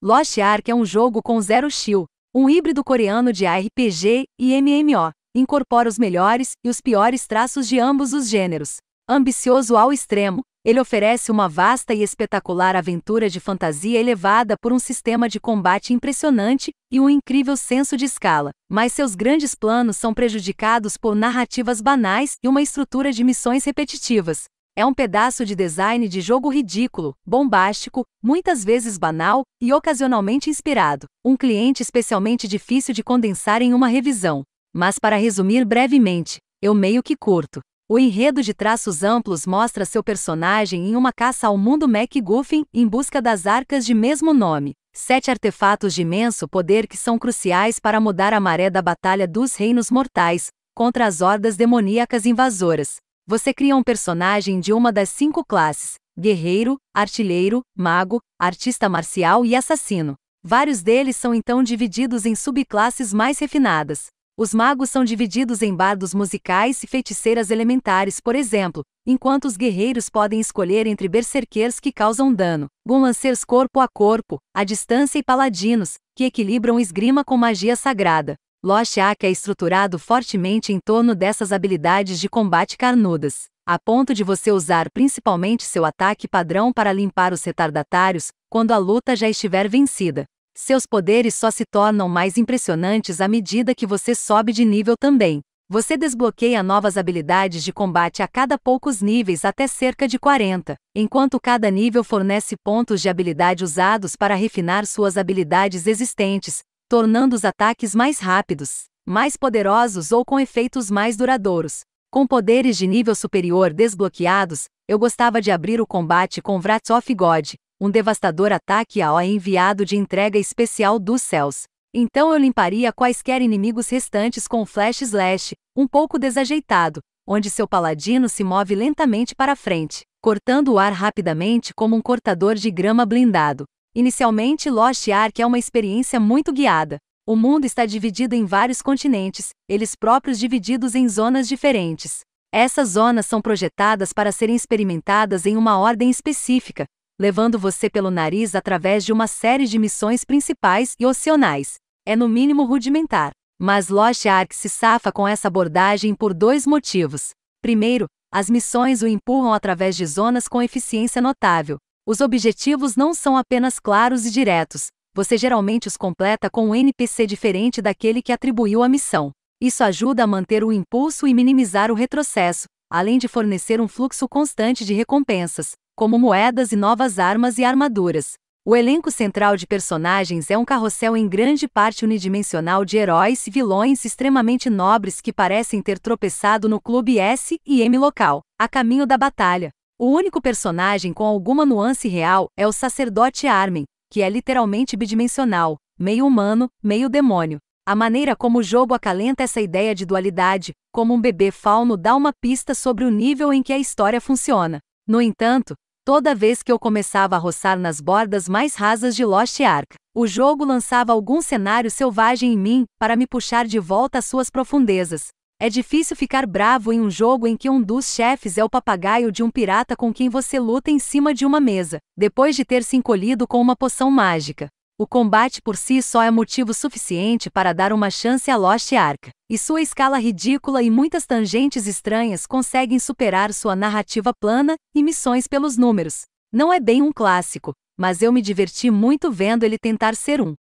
Lost Ark é um jogo com Zero Shield, um híbrido coreano de RPG e MMO. Incorpora os melhores e os piores traços de ambos os gêneros. Ambicioso ao extremo, ele oferece uma vasta e espetacular aventura de fantasia elevada por um sistema de combate impressionante e um incrível senso de escala. Mas seus grandes planos são prejudicados por narrativas banais e uma estrutura de missões repetitivas. É um pedaço de design de jogo ridículo, bombástico, muitas vezes banal e ocasionalmente inspirado. Um cliente especialmente difícil de condensar em uma revisão. Mas para resumir brevemente, eu meio que curto. O enredo de traços amplos mostra seu personagem em uma caça ao mundo MacGuffin em busca das arcas de mesmo nome. Sete artefatos de imenso poder que são cruciais para mudar a maré da Batalha dos Reinos Mortais contra as hordas demoníacas invasoras. Você cria um personagem de uma das cinco classes: guerreiro, artilheiro, mago, artista marcial e assassino. Vários deles são então divididos em subclasses mais refinadas. Os magos são divididos em bardos musicais e feiticeiras elementares, por exemplo, enquanto os guerreiros podem escolher entre berserkers que causam dano, gunlancers corpo a corpo, à distância e paladinos, que equilibram esgrima com magia sagrada. Lochac é estruturado fortemente em torno dessas habilidades de combate carnudas, a ponto de você usar principalmente seu ataque padrão para limpar os retardatários quando a luta já estiver vencida. Seus poderes só se tornam mais impressionantes à medida que você sobe de nível também. Você desbloqueia novas habilidades de combate a cada poucos níveis até cerca de 40, enquanto cada nível fornece pontos de habilidade usados para refinar suas habilidades existentes, tornando os ataques mais rápidos, mais poderosos ou com efeitos mais duradouros. Com poderes de nível superior desbloqueados, eu gostava de abrir o combate com Wrath of God, um devastador ataque ao enviado de entrega especial dos céus. Então eu limparia quaisquer inimigos restantes com Flash Slash, um pouco desajeitado, onde seu paladino se move lentamente para frente, cortando o ar rapidamente como um cortador de grama blindado. Inicialmente, Lost Ark é uma experiência muito guiada. O mundo está dividido em vários continentes, eles próprios divididos em zonas diferentes. Essas zonas são projetadas para serem experimentadas em uma ordem específica, levando você pelo nariz através de uma série de missões principais e opcionais. É no mínimo rudimentar. Mas Lost Ark se safa com essa abordagem por dois motivos. Primeiro, as missões o empurram através de zonas com eficiência notável, os objetivos não são apenas claros e diretos, você geralmente os completa com um NPC diferente daquele que atribuiu a missão. Isso ajuda a manter o impulso e minimizar o retrocesso, além de fornecer um fluxo constante de recompensas, como moedas e novas armas e armaduras. O elenco central de personagens é um carrossel em grande parte unidimensional de heróis e vilões extremamente nobres que parecem ter tropeçado no clube S e M local, a caminho da batalha. O único personagem com alguma nuance real é o sacerdote Armin, que é literalmente bidimensional, meio humano, meio demônio. A maneira como o jogo acalenta essa ideia de dualidade, como um bebê fauno, dá uma pista sobre o nível em que a história funciona. No entanto, toda vez que eu começava a roçar nas bordas mais rasas de Lost Ark, o jogo lançava algum cenário selvagem em mim para me puxar de volta às suas profundezas. É difícil ficar bravo em um jogo em que um dos chefes é o papagaio de um pirata com quem você luta em cima de uma mesa, depois de ter se encolhido com uma poção mágica. O combate por si só é motivo suficiente para dar uma chance a Lost Ark, e sua escala ridícula e muitas tangentes estranhas conseguem superar sua narrativa plana e missões pelos números. Não é bem um clássico, mas eu me diverti muito vendo ele tentar ser um.